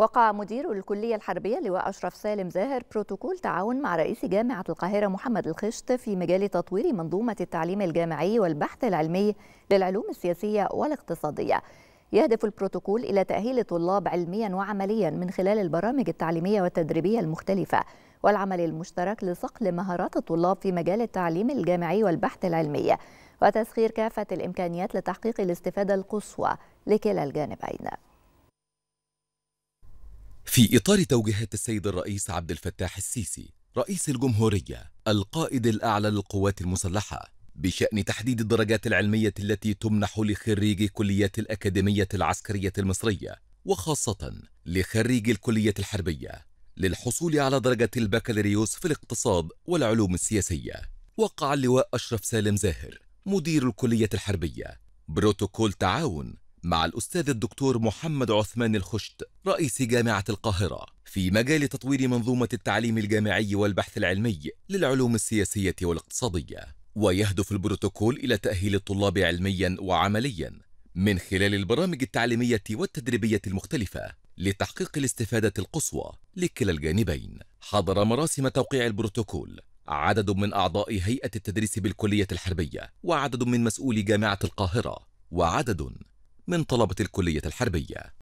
وقع مدير الكلية الحربية لواء أشرف سالم زاهر بروتوكول تعاون مع رئيس جامعة القاهرة محمد الخشت في مجال تطوير منظومة التعليم الجامعي والبحث العلمي للعلوم السياسية والاقتصادية يهدف البروتوكول إلى تأهيل الطلاب علميا وعمليا من خلال البرامج التعليمية والتدريبية المختلفة والعمل المشترك لصقل مهارات الطلاب في مجال التعليم الجامعي والبحث العلمي وتسخير كافة الإمكانيات لتحقيق الاستفادة القصوى لكلا الجانبين في إطار توجيهات السيد الرئيس عبد الفتاح السيسي رئيس الجمهورية القائد الأعلى للقوات المسلحة بشأن تحديد الدرجات العلمية التي تمنح لخريجي كليات الأكاديمية العسكرية المصرية وخاصة لخريجي الكلية الحربية للحصول على درجة البكالوريوس في الاقتصاد والعلوم السياسية وقع اللواء أشرف سالم زاهر مدير الكلية الحربية بروتوكول تعاون مع الأستاذ الدكتور محمد عثمان الخشت رئيس جامعة القاهرة في مجال تطوير منظومة التعليم الجامعي والبحث العلمي للعلوم السياسية والاقتصادية ويهدف البروتوكول إلى تأهيل الطلاب علميا وعمليا من خلال البرامج التعليمية والتدريبية المختلفة لتحقيق الاستفادة القصوى لكلا الجانبين حضر مراسم توقيع البروتوكول عدد من أعضاء هيئة التدريس بالكلية الحربية وعدد من مسؤولي جامعة القاهرة وعدد من طلبة الكلية الحربية